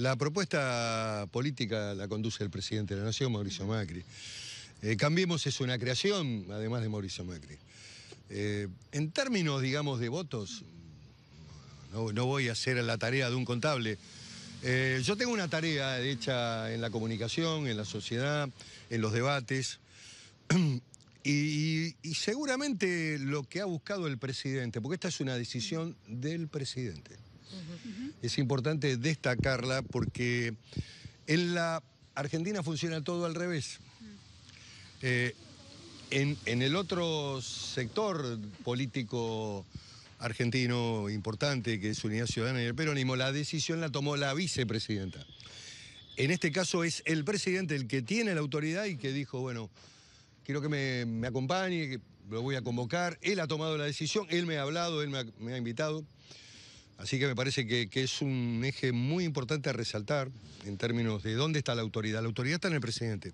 La propuesta política la conduce el presidente de la Nación, Mauricio Macri. Eh, Cambiemos es una creación, además de Mauricio Macri. Eh, en términos, digamos, de votos, no, voy a hacer la tarea de un contable. Eh, yo tengo una tarea hecha en la comunicación, en la sociedad, en los debates. y seguramente lo que ha buscado el presidente, porque esta es una decisión del presidente. Es importante destacarla porque en la Argentina funciona todo al revés. Eh, en, en, el otro sector político argentino importante, que es Unidad Ciudadana y el perónimo la decisión la tomó la vicepresidenta. En este caso es el presidente el que tiene la autoridad y que dijo, bueno, quiero que me, me acompañe, que lo voy a convocar. Él ha tomado la decisión, él me ha hablado, él me me ha invitado. Así que me parece que, es un eje muy importante a resaltar en términos de dónde está la autoridad. La autoridad está en el presidente.